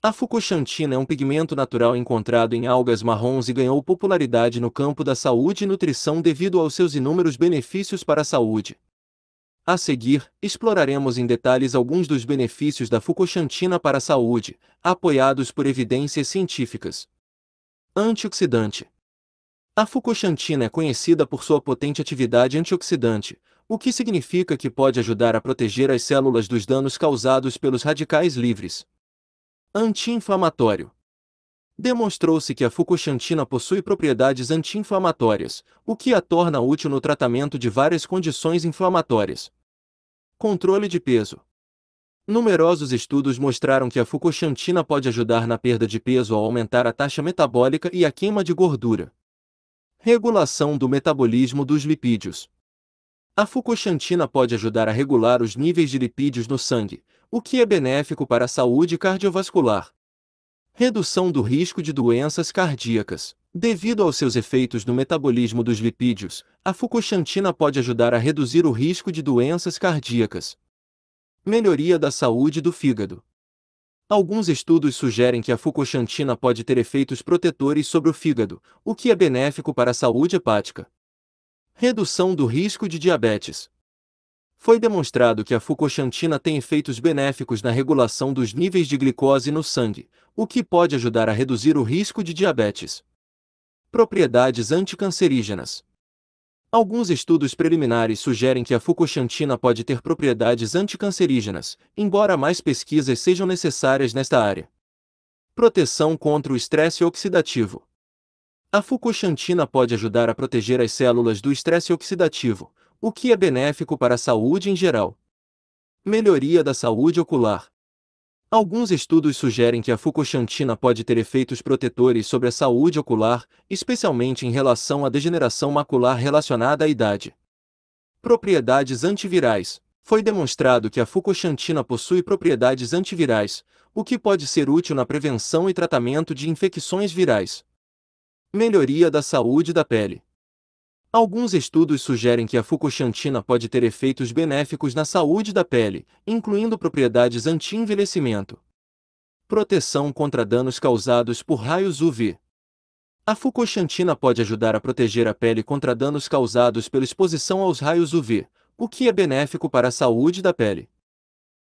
A fucoxantina é um pigmento natural encontrado em algas marrons e ganhou popularidade no campo da saúde e nutrição devido aos seus inúmeros benefícios para a saúde. A seguir, exploraremos em detalhes alguns dos benefícios da fucoxantina para a saúde, apoiados por evidências científicas. Antioxidante A fucoxantina é conhecida por sua potente atividade antioxidante, o que significa que pode ajudar a proteger as células dos danos causados pelos radicais livres anti-inflamatório. Demonstrou-se que a fucoxantina possui propriedades anti-inflamatórias, o que a torna útil no tratamento de várias condições inflamatórias. Controle de peso. Numerosos estudos mostraram que a fucoxantina pode ajudar na perda de peso ao aumentar a taxa metabólica e a queima de gordura. Regulação do metabolismo dos lipídios. A fucoxantina pode ajudar a regular os níveis de lipídios no sangue, o que é benéfico para a saúde cardiovascular. Redução do risco de doenças cardíacas. Devido aos seus efeitos no metabolismo dos lipídios, a fucoxantina pode ajudar a reduzir o risco de doenças cardíacas. Melhoria da saúde do fígado. Alguns estudos sugerem que a fucoxantina pode ter efeitos protetores sobre o fígado, o que é benéfico para a saúde hepática. Redução do risco de diabetes. Foi demonstrado que a fucoxantina tem efeitos benéficos na regulação dos níveis de glicose no sangue, o que pode ajudar a reduzir o risco de diabetes. Propriedades anticancerígenas. Alguns estudos preliminares sugerem que a fucoxantina pode ter propriedades anticancerígenas, embora mais pesquisas sejam necessárias nesta área. Proteção contra o estresse oxidativo. A fucoxantina pode ajudar a proteger as células do estresse oxidativo, o que é benéfico para a saúde em geral. Melhoria da saúde ocular. Alguns estudos sugerem que a fucoxantina pode ter efeitos protetores sobre a saúde ocular, especialmente em relação à degeneração macular relacionada à idade. Propriedades antivirais. Foi demonstrado que a fucoxantina possui propriedades antivirais, o que pode ser útil na prevenção e tratamento de infecções virais. Melhoria da saúde da pele. Alguns estudos sugerem que a fucoxantina pode ter efeitos benéficos na saúde da pele, incluindo propriedades anti-envelhecimento. Proteção contra danos causados por raios UV. A fucoxantina pode ajudar a proteger a pele contra danos causados pela exposição aos raios UV, o que é benéfico para a saúde da pele.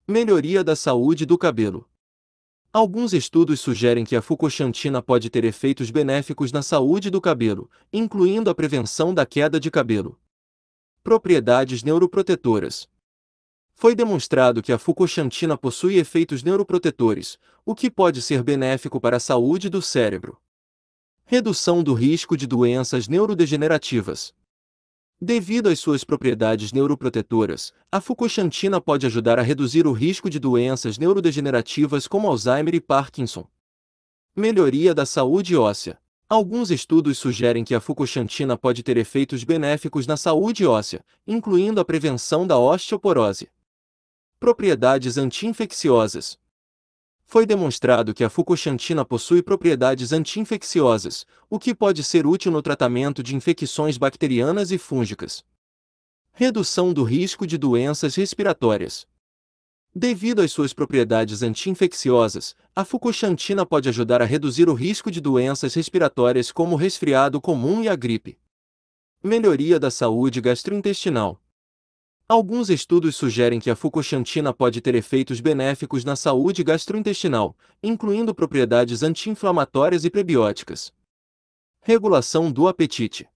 Melhoria da saúde do cabelo. Alguns estudos sugerem que a fucoxantina pode ter efeitos benéficos na saúde do cabelo, incluindo a prevenção da queda de cabelo. Propriedades neuroprotetoras. Foi demonstrado que a fucoxantina possui efeitos neuroprotetores, o que pode ser benéfico para a saúde do cérebro. Redução do risco de doenças neurodegenerativas. Devido às suas propriedades neuroprotetoras, a fucoxantina pode ajudar a reduzir o risco de doenças neurodegenerativas como Alzheimer e Parkinson. Melhoria da saúde óssea. Alguns estudos sugerem que a fucoxantina pode ter efeitos benéficos na saúde óssea, incluindo a prevenção da osteoporose. Propriedades anti-infecciosas foi demonstrado que a fucoxantina possui propriedades anti-infecciosas, o que pode ser útil no tratamento de infecções bacterianas e fúngicas. Redução do risco de doenças respiratórias. Devido às suas propriedades anti-infecciosas, a fucoxantina pode ajudar a reduzir o risco de doenças respiratórias como o resfriado comum e a gripe. Melhoria da saúde gastrointestinal. Alguns estudos sugerem que a fucoxantina pode ter efeitos benéficos na saúde gastrointestinal, incluindo propriedades anti-inflamatórias e prebióticas. Regulação do apetite.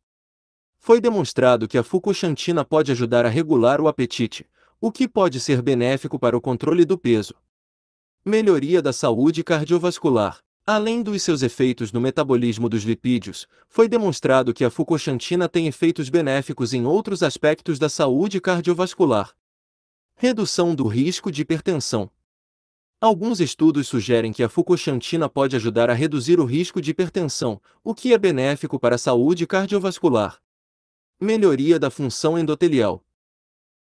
Foi demonstrado que a fucoxantina pode ajudar a regular o apetite, o que pode ser benéfico para o controle do peso. Melhoria da saúde cardiovascular. Além dos seus efeitos no metabolismo dos lipídios, foi demonstrado que a fucoxantina tem efeitos benéficos em outros aspectos da saúde cardiovascular. Redução do risco de hipertensão. Alguns estudos sugerem que a fucoxantina pode ajudar a reduzir o risco de hipertensão, o que é benéfico para a saúde cardiovascular. Melhoria da função endotelial.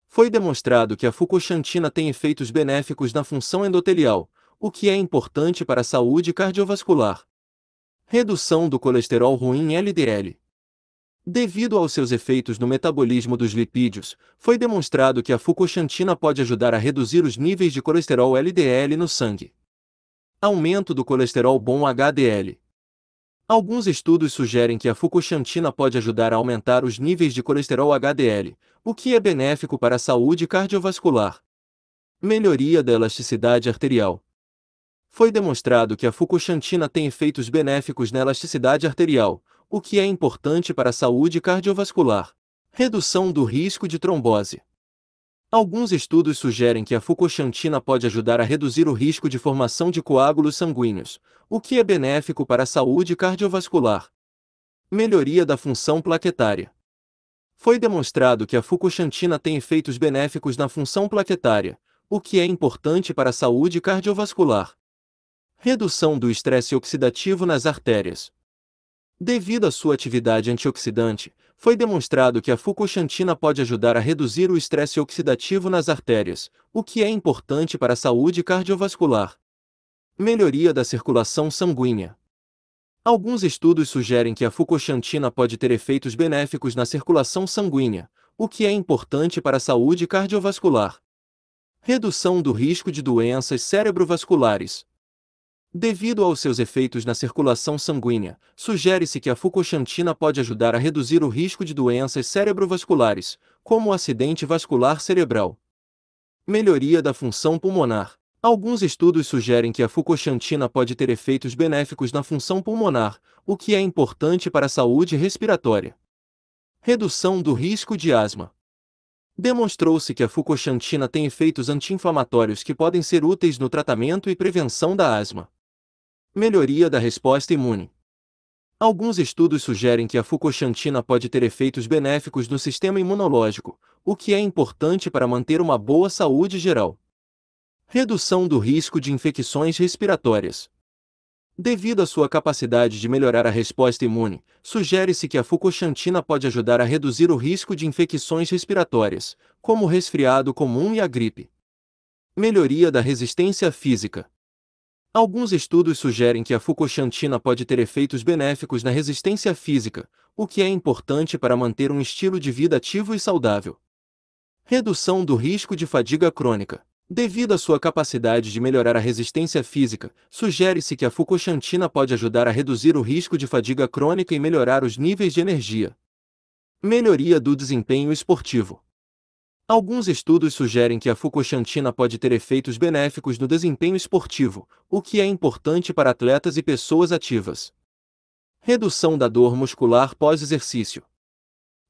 Foi demonstrado que a fucoxantina tem efeitos benéficos na função endotelial, o que é importante para a saúde cardiovascular. Redução do colesterol ruim LDL. Devido aos seus efeitos no metabolismo dos lipídios, foi demonstrado que a fucoxantina pode ajudar a reduzir os níveis de colesterol LDL no sangue. Aumento do colesterol bom HDL. Alguns estudos sugerem que a fucoxantina pode ajudar a aumentar os níveis de colesterol HDL, o que é benéfico para a saúde cardiovascular. Melhoria da elasticidade arterial foi demonstrado que a fucoxantina tem efeitos benéficos na elasticidade arterial, o que é importante para a saúde cardiovascular. Redução do risco de trombose. Alguns estudos sugerem que a fucoxantina pode ajudar a reduzir o risco de formação de coágulos sanguíneos, o que é benéfico para a saúde cardiovascular. Melhoria da função plaquetária. Foi demonstrado que a fucoxantina tem efeitos benéficos na função plaquetária, o que é importante para a saúde cardiovascular. Redução do estresse oxidativo nas artérias. Devido à sua atividade antioxidante, foi demonstrado que a fucoxantina pode ajudar a reduzir o estresse oxidativo nas artérias, o que é importante para a saúde cardiovascular. Melhoria da circulação sanguínea. Alguns estudos sugerem que a fucoxantina pode ter efeitos benéficos na circulação sanguínea, o que é importante para a saúde cardiovascular. Redução do risco de doenças cerebrovasculares. Devido aos seus efeitos na circulação sanguínea, sugere-se que a fucoxantina pode ajudar a reduzir o risco de doenças cerebrovasculares, como o acidente vascular cerebral. Melhoria da função pulmonar. Alguns estudos sugerem que a fucoxantina pode ter efeitos benéficos na função pulmonar, o que é importante para a saúde respiratória. Redução do risco de asma. Demonstrou-se que a fucoxantina tem efeitos anti-inflamatórios que podem ser úteis no tratamento e prevenção da asma. Melhoria da resposta imune. Alguns estudos sugerem que a fucoxantina pode ter efeitos benéficos no sistema imunológico, o que é importante para manter uma boa saúde geral. Redução do risco de infecções respiratórias. Devido à sua capacidade de melhorar a resposta imune, sugere-se que a fucoxantina pode ajudar a reduzir o risco de infecções respiratórias, como o resfriado comum e a gripe. Melhoria da resistência física. Alguns estudos sugerem que a fucoxantina pode ter efeitos benéficos na resistência física, o que é importante para manter um estilo de vida ativo e saudável. Redução do risco de fadiga crônica. Devido à sua capacidade de melhorar a resistência física, sugere-se que a fucoxantina pode ajudar a reduzir o risco de fadiga crônica e melhorar os níveis de energia. Melhoria do desempenho esportivo. Alguns estudos sugerem que a fucoxantina pode ter efeitos benéficos no desempenho esportivo, o que é importante para atletas e pessoas ativas. Redução da dor muscular pós-exercício.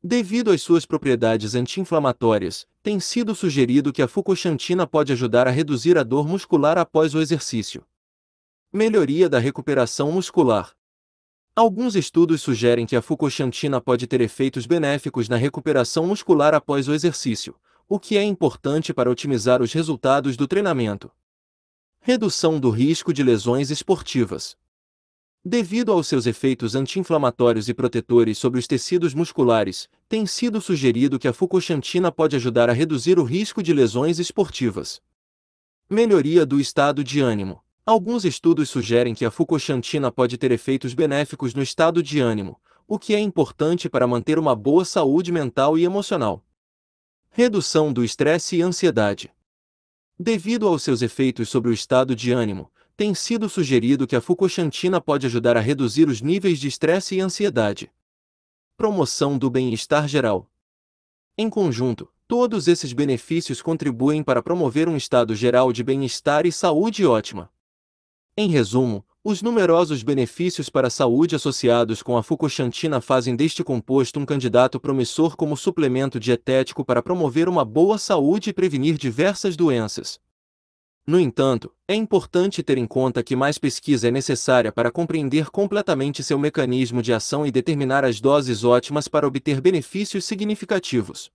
Devido às suas propriedades anti-inflamatórias, tem sido sugerido que a fucoxantina pode ajudar a reduzir a dor muscular após o exercício. Melhoria da recuperação muscular. Alguns estudos sugerem que a fucoxantina pode ter efeitos benéficos na recuperação muscular após o exercício, o que é importante para otimizar os resultados do treinamento. Redução do risco de lesões esportivas. Devido aos seus efeitos anti-inflamatórios e protetores sobre os tecidos musculares, tem sido sugerido que a fucoxantina pode ajudar a reduzir o risco de lesões esportivas. Melhoria do estado de ânimo. Alguns estudos sugerem que a fucoxantina pode ter efeitos benéficos no estado de ânimo, o que é importante para manter uma boa saúde mental e emocional. Redução do estresse e ansiedade. Devido aos seus efeitos sobre o estado de ânimo, tem sido sugerido que a fucoxantina pode ajudar a reduzir os níveis de estresse e ansiedade. Promoção do bem-estar geral. Em conjunto, todos esses benefícios contribuem para promover um estado geral de bem-estar e saúde ótima. Em resumo, os numerosos benefícios para a saúde associados com a fucoxantina fazem deste composto um candidato promissor como suplemento dietético para promover uma boa saúde e prevenir diversas doenças. No entanto, é importante ter em conta que mais pesquisa é necessária para compreender completamente seu mecanismo de ação e determinar as doses ótimas para obter benefícios significativos.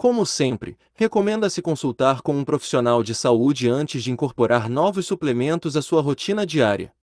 Como sempre, recomenda-se consultar com um profissional de saúde antes de incorporar novos suplementos à sua rotina diária.